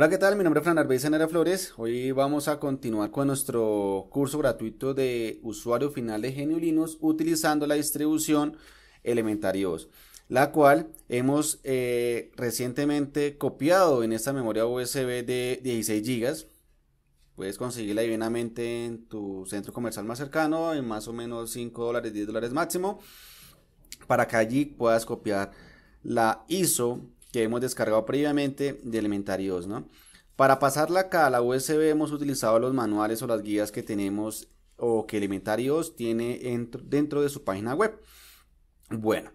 Hola, ¿qué tal? Mi nombre es Fran Arbey Flores. Hoy vamos a continuar con nuestro curso gratuito de usuario final de Genio Linux utilizando la distribución Elementarios, la cual hemos eh, recientemente copiado en esta memoria USB de 16 GB. Puedes conseguirla divinamente en tu centro comercial más cercano, en más o menos 5 dólares, 10 dólares máximo, para que allí puedas copiar la ISO que hemos descargado previamente de Elementarios, ¿no? Para pasarla acá a la USB hemos utilizado los manuales o las guías que tenemos o que Elementarios tiene dentro de su página web. Bueno,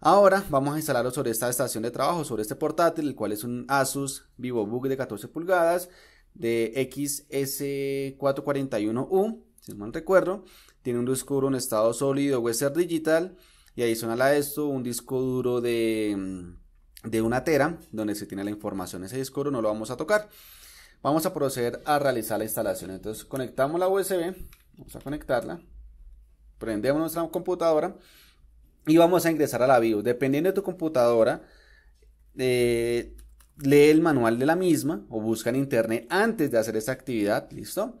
ahora vamos a instalarlo sobre esta estación de trabajo, sobre este portátil, el cual es un Asus VivoBook de 14 pulgadas de XS441U, si no mal recuerdo. Tiene un disco duro en estado sólido, USB Digital, y adicional a esto, un disco duro de mm, de una tera, donde se tiene la información ese disco no lo vamos a tocar. Vamos a proceder a realizar la instalación. Entonces conectamos la USB, vamos a conectarla, prendemos nuestra computadora y vamos a ingresar a la vivo Dependiendo de tu computadora, eh, lee el manual de la misma o busca en internet antes de hacer esta actividad, ¿listo?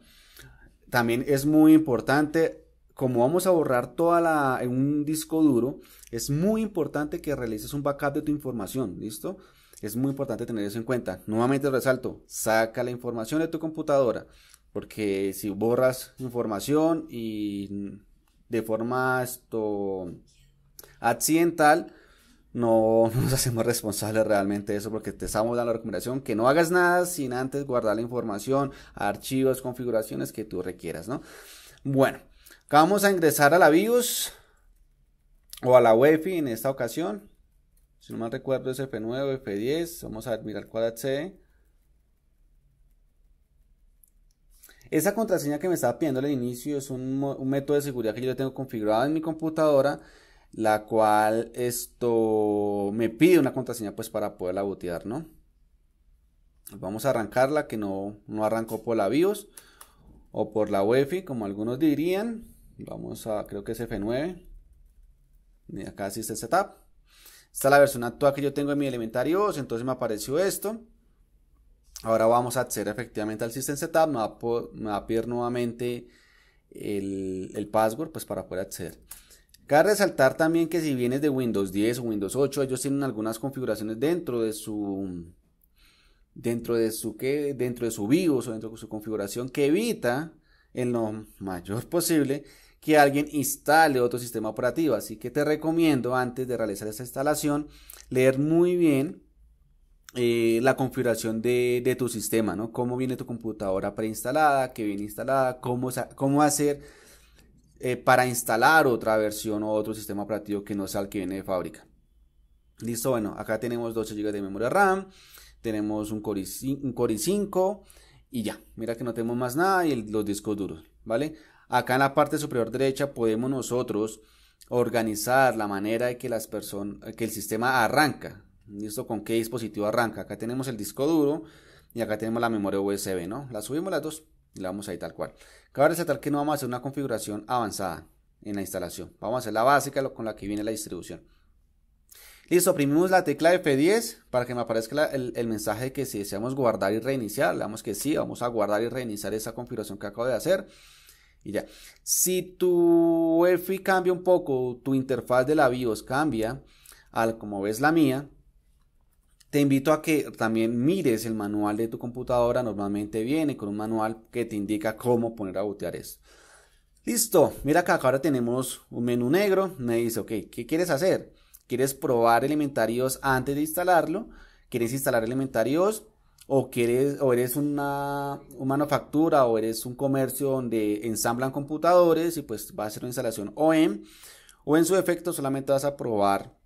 También es muy importante como vamos a borrar toda la en un disco duro, es muy importante que realices un backup de tu información, ¿listo? Es muy importante tener eso en cuenta. Nuevamente resalto, saca la información de tu computadora, porque si borras información y de forma esto accidental, no nos hacemos responsables realmente de eso porque te estamos dando la recomendación que no hagas nada sin antes guardar la información, archivos, configuraciones que tú requieras, ¿no? Bueno, vamos a ingresar a la BIOS o a la UEFI en esta ocasión. Si no mal recuerdo es F9, F10. Vamos a mirar cuál accede. Esa contraseña que me estaba pidiendo al inicio es un, método de seguridad que yo tengo configurado en mi computadora, la cual esto me pide una contraseña pues para poderla botear, ¿no? Vamos a arrancarla que no, no arrancó por la BIOS o por la UEFI como algunos dirían. Vamos a, creo que es F9. acá sí setup. Esta la versión actual que yo tengo en mi elementario entonces me apareció esto. Ahora vamos a acceder efectivamente al System Setup, me va a, pedir nuevamente el, password pues para poder acceder. Cabe resaltar también que si vienes de Windows 10 o Windows 8, ellos tienen algunas configuraciones dentro de su dentro de su que dentro de su BIOS o dentro de su configuración que evita en lo mayor posible que alguien instale otro sistema operativo. Así que te recomiendo antes de realizar esa instalación leer muy bien eh, la configuración de, tu sistema, ¿no? Cómo viene tu computadora preinstalada, qué viene instalada, cómo, cómo hacer eh, para instalar otra versión o otro sistema operativo que no sea el que viene de fábrica. Listo, bueno, acá tenemos 12 GB de memoria RAM, tenemos un Core, i5 y ya. Mira que no tenemos más nada y los discos duros, ¿vale? Acá en la parte superior derecha podemos nosotros organizar la manera de que, el sistema arranca. ¿Listo? ¿Con qué dispositivo arranca? Acá tenemos el disco duro y acá tenemos la memoria USB, ¿no? La subimos las dos y la vamos ahí tal cual. Cabe resaltar que no vamos a hacer una configuración avanzada en la instalación. Vamos a hacer la básica con la que viene la distribución. Listo, oprimimos la tecla F10 para que me aparezca el, el, mensaje de que si deseamos guardar y reiniciar, le damos que sí, vamos a guardar y reiniciar esa configuración que acabo de hacer y ya. Si tu FI cambia un poco, tu interfaz de la BIOS cambia, al como ves la mía, te invito a que también mires el manual de tu computadora. Normalmente viene con un manual que te indica cómo poner a botear eso, Listo, mira acá, ahora tenemos un menú negro. Me dice, ok, ¿qué quieres hacer? ¿Quieres probar Elementarios antes de instalarlo? ¿Quieres instalar Elementarios? o eres, o eres una, una, manufactura o eres un comercio donde ensamblan computadores y pues va a ser una instalación OEM, o en su efecto solamente vas a probar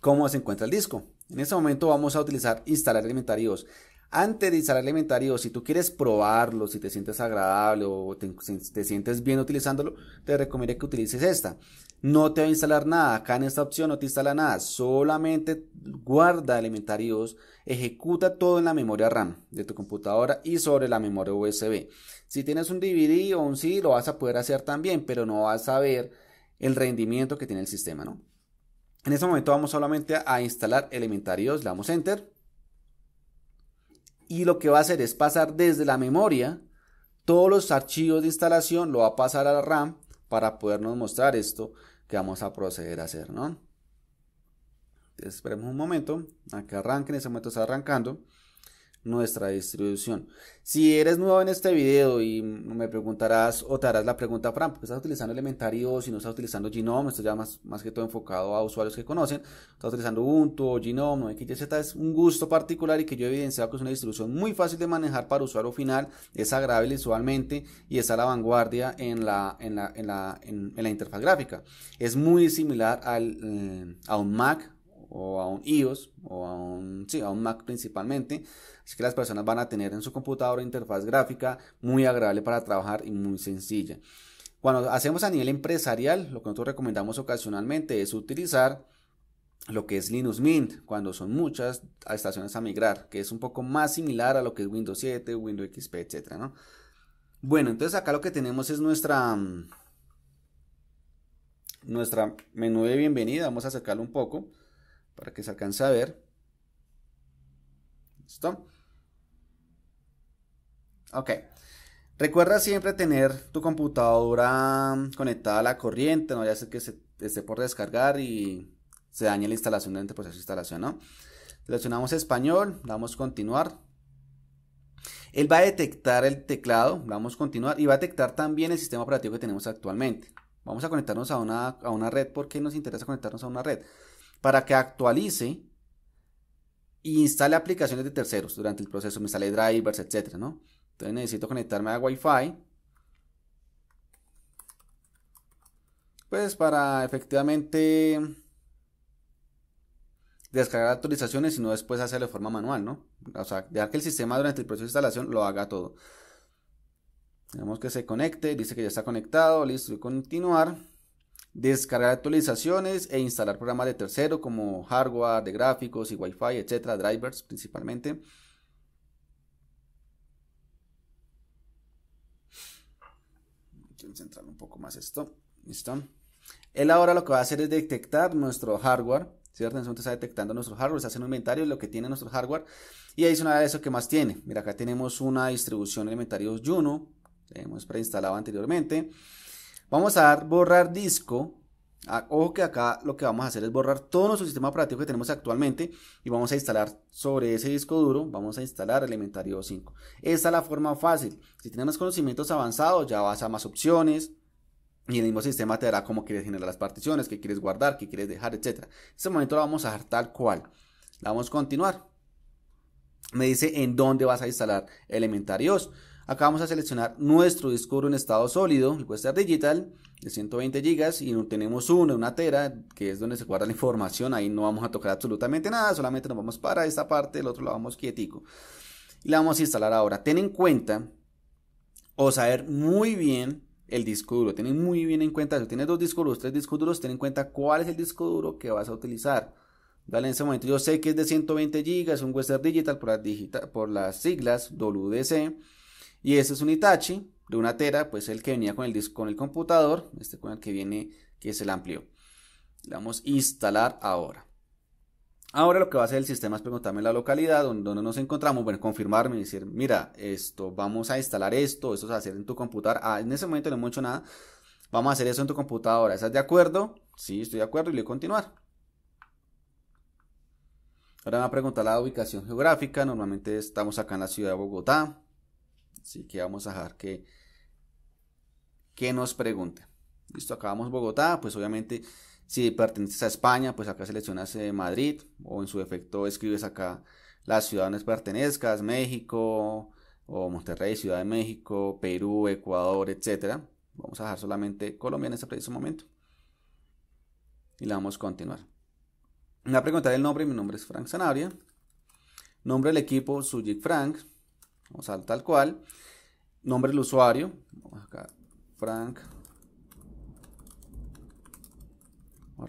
cómo se encuentra el disco. En este momento vamos a utilizar instalar elementarios. Antes de instalar elementarios, si tú quieres probarlo, si te sientes agradable o te, te sientes bien utilizándolo, te recomiendo que utilices esta. No te va a instalar nada, acá en esta opción no te instala nada, solamente guarda elementarios, ejecuta todo en la memoria RAM de tu computadora y sobre la memoria USB. Si tienes un DVD o un CD lo vas a poder hacer también, pero no vas a ver el rendimiento que tiene el sistema, ¿no? En este momento vamos solamente a instalar elementarios, le damos enter. Y lo que va a hacer es pasar desde la memoria todos los archivos de instalación, lo va a pasar a la RAM para podernos mostrar esto que vamos a proceder a hacer, ¿no? esperemos un momento, a que arranque, en ese momento está arrancando nuestra distribución. Si eres nuevo en este video y me preguntarás o te harás la pregunta, Fran, ¿por qué estás utilizando Elementary o si no estás utilizando Genome? Esto ya más, más que todo enfocado a usuarios que conocen. Estás utilizando Ubuntu o Genome o Es un gusto particular y que yo he evidenciado que es una distribución muy fácil de manejar para usuario final. Es agradable visualmente y está a la vanguardia en la, en la, en la, en, la interfaz gráfica. Es muy similar al, eh, a un Mac, o a un iOS o a un, Mac principalmente. Así que las personas van a tener en su computadora interfaz gráfica muy agradable para trabajar y muy sencilla. Cuando hacemos a nivel empresarial, lo que nosotros recomendamos ocasionalmente es utilizar lo que es Linux Mint, cuando son muchas estaciones a migrar, que es un poco más similar a lo que es Windows 7, Windows XP, etc. Bueno, entonces acá lo que tenemos es nuestra, nuestra menú de bienvenida, vamos a acercarlo un poco para que se alcance a ver. ¿Listo? Ok. Recuerda siempre tener tu computadora conectada a la corriente, no a ser que se esté por descargar y se dañe la instalación durante el proceso de instalación, ¿no? Seleccionamos español, damos continuar. Él va a detectar el teclado, damos continuar y va a detectar también el sistema operativo que tenemos actualmente. Vamos a conectarnos a una, a una red porque nos interesa conectarnos a una red para que actualice e instale aplicaciones de terceros durante el proceso. Me sale drivers, etc. Entonces necesito conectarme a Wi-Fi. Pues para efectivamente descargar actualizaciones y no después hacerlo de forma manual, ¿no? O sea, dejar que el sistema durante el proceso de instalación lo haga todo. Tenemos que se conecte, dice que ya está conectado, listo, y continuar descargar actualizaciones e instalar programas de tercero como hardware de gráficos y wifi, fi etcétera, drivers principalmente. a centrar un poco más esto. Listo. Él ahora lo que va a hacer es detectar nuestro hardware, ¿cierto? Entonces está detectando nuestro hardware, se hace un inventario de lo que tiene nuestro hardware y ahí es una de eso, que más tiene? Mira, acá tenemos una distribución de inventarios Juno, que hemos preinstalado anteriormente. Vamos a dar borrar disco. Ah, ojo que acá lo que vamos a hacer es borrar todo nuestro sistema operativo que tenemos actualmente y vamos a instalar sobre ese disco duro, vamos a instalar Elementario 5. Esta es la forma fácil. Si tienes más conocimientos avanzados, ya vas a más opciones, y el mismo sistema te dará cómo quieres generar las particiones, qué quieres guardar, qué quieres dejar, etc. En este momento lo vamos a dejar tal cual. vamos a continuar. Me dice en dónde vas a instalar Elementarios. Acá vamos a seleccionar nuestro disco duro en estado sólido, el Western digital, de 120 GB y tenemos uno, una tera, que es donde se guarda la información, ahí no vamos a tocar absolutamente nada, solamente nos vamos para esta parte, el otro lo vamos quietico. Y la vamos a instalar ahora. Ten en cuenta o saber muy bien el disco duro, ten muy bien en cuenta, si tienes dos discos duros, tres discos duros, ten en cuenta cuál es el disco duro que vas a utilizar. Dale en ese momento yo sé que es de 120 GB, un Western Digital por por las siglas WDC y ese es un Itachi de una tera, pues el que venía con el, disco, con el computador, este con el que viene, que es el amplio. Le vamos a instalar ahora. Ahora lo que va a hacer el sistema es preguntarme la localidad donde, nos encontramos, bueno, confirmarme y decir, mira, esto, vamos a instalar esto, esto se va a hacer en tu computadora. Ah, en ese momento no hemos hecho nada, vamos a hacer eso en tu computadora, ¿estás de acuerdo? Sí, estoy de acuerdo y le voy continuar. Ahora me va a preguntar la ubicación geográfica, normalmente estamos acá en la ciudad de Bogotá, Así que vamos a dejar que, que nos pregunte. Listo, acabamos Bogotá, pues obviamente si perteneces a España, pues acá seleccionas eh, Madrid o en su defecto escribes acá las ciudades donde pertenezcas, México o Monterrey, Ciudad de México, Perú, Ecuador, etcétera. Vamos a dejar solamente Colombia en este preciso momento. Y la vamos a continuar. Me va a preguntar el nombre, mi nombre es Frank Sanabria. Nombre del equipo, Sujik Frank vamos sea, tal cual. Nombre del usuario. Vamos acá. Frank.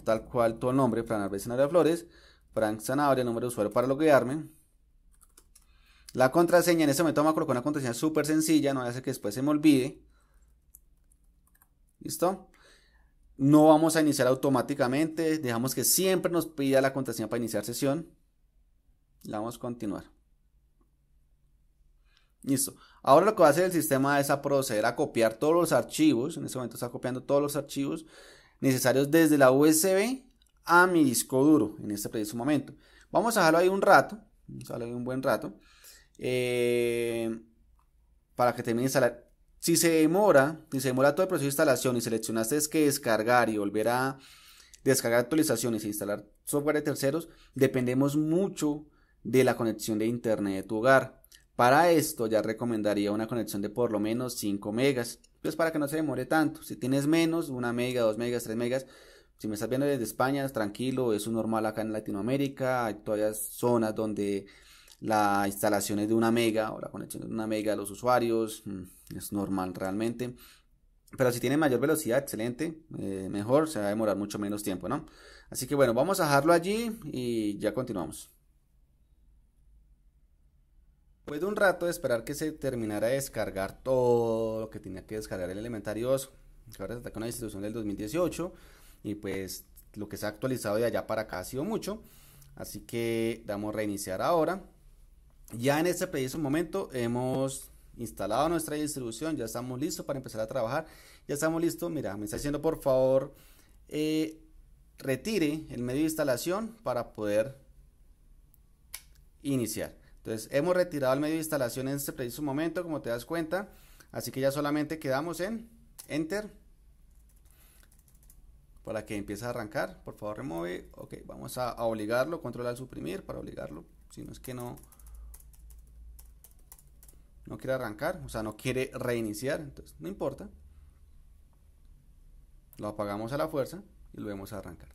Tal cual todo el nombre. Frank Sanabria Flores. Frank Sanabria, nombre de usuario para loguearme. La contraseña, en este momento vamos a colocar una contraseña súper sencilla, no hace que después se me olvide. ¿Listo? No vamos a iniciar automáticamente, dejamos que siempre nos pida la contraseña para iniciar sesión. La vamos a continuar. Listo. Ahora lo que va a hacer el sistema es a proceder a copiar todos los archivos. En este momento está copiando todos los archivos necesarios desde la USB a mi disco duro en este preciso momento. Vamos a dejarlo ahí un rato. Vamos a dejarlo ahí un buen rato. Eh, para que termine de instalar. Si se demora, si se demora todo el proceso de instalación y seleccionaste es que descargar y volver a descargar actualizaciones e instalar software de terceros, dependemos mucho de la conexión de internet de tu hogar. Para esto ya recomendaría una conexión de por lo menos 5 megas, pues para que no se demore tanto. Si tienes menos, 1 mega, 2 megas, 3 megas, si me estás viendo desde España, tranquilo, es es normal acá en Latinoamérica, hay las zonas donde la instalación es de 1 mega o la conexión de 1 mega a los usuarios, mm, es normal realmente. Pero si tiene mayor velocidad, excelente, eh, mejor, se va a demorar mucho menos tiempo, ¿no? Así que bueno, vamos a dejarlo allí y ya continuamos. Después de un rato de esperar que se terminara de descargar todo lo que tenía que descargar el elementario 2, ahora se está con la distribución del 2018, y pues lo que se ha actualizado de allá para acá ha sido mucho. Así que damos reiniciar ahora. Ya en este preciso momento hemos instalado nuestra distribución, ya estamos listos para empezar a trabajar. Ya estamos listos. Mira, me está diciendo por favor eh, retire el medio de instalación para poder iniciar. Entonces, hemos retirado el medio de instalación en este preciso momento, como te das cuenta. Así que ya solamente quedamos en Enter. Para que empiece a arrancar. Por favor, remove. Ok, vamos a, obligarlo. Control al suprimir para obligarlo. Si no es que no... No quiere arrancar. O sea, no quiere reiniciar. Entonces, no importa. Lo apagamos a la fuerza y lo vemos a arrancar.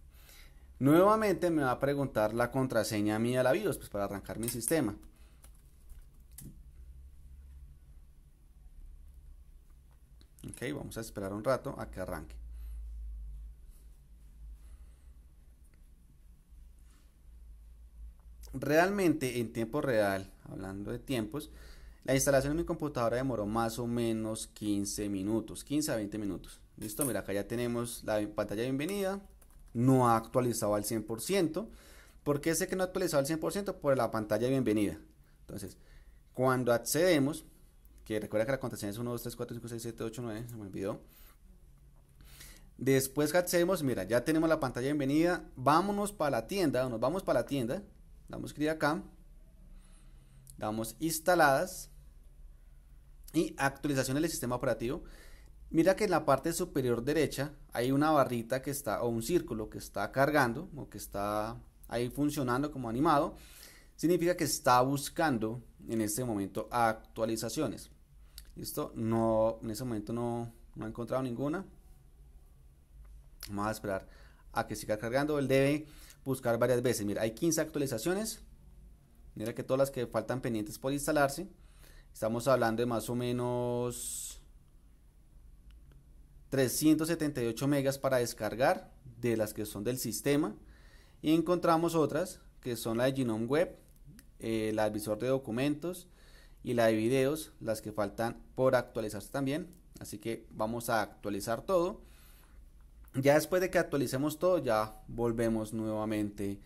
Nuevamente me va a preguntar la contraseña mía la BIOS pues para arrancar mi sistema. vamos a esperar un rato a que arranque. Realmente en tiempo real, hablando de tiempos, la instalación de mi computadora demoró más o menos 15 minutos, 15 a 20 minutos. Listo, mira, acá ya tenemos la pantalla bienvenida. No ha actualizado al 100%. porque qué sé que no ha actualizado al 100%? Por la pantalla bienvenida. Entonces, cuando accedemos, que recuerda que la contraseña es 1, 2, 3, 4, 5, 6, 7, 8, 9, se me olvidó. Después hacemos, mira, ya tenemos la pantalla de bienvenida, vámonos para la tienda, nos vamos para la tienda, damos clic acá, damos instaladas y actualización del sistema operativo. Mira que en la parte superior derecha hay una barrita que está, o un círculo que está cargando, o que está ahí funcionando como animado significa que está buscando en este momento actualizaciones. Listo, no, en ese momento no, no ha encontrado ninguna. Vamos a esperar a que siga cargando. Él debe buscar varias veces. Mira, hay 15 actualizaciones. Mira que todas las que faltan pendientes por instalarse. Estamos hablando de más o menos 378 megas para descargar de las que son del sistema. Y encontramos otras que son la de Genome Web, eh, el la visor de documentos y la de videos, las que faltan por actualizarse también. Así que vamos a actualizar todo. Ya después de que actualicemos todo, ya volvemos nuevamente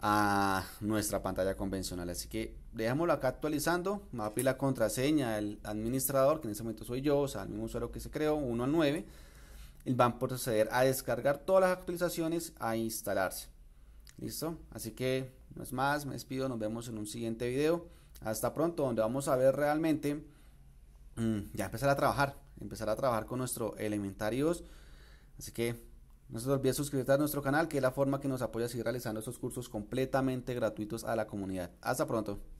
a nuestra pantalla convencional. Así que dejémoslo acá actualizando. Me va a pedir la contraseña del administrador, que en ese momento soy yo, o sea, el mismo usuario que se creó, 1 a 9. Van a proceder a descargar todas las actualizaciones, a instalarse. ¿Listo? Así que no es más, me despido, nos vemos en un siguiente video. Hasta pronto, donde vamos a ver realmente mm, ya empezar a trabajar, empezar a trabajar con nuestro Elementarios. Así que no se olvide suscribirte a nuestro canal, que es la forma que nos apoya a seguir realizando estos cursos completamente gratuitos a la comunidad. Hasta pronto.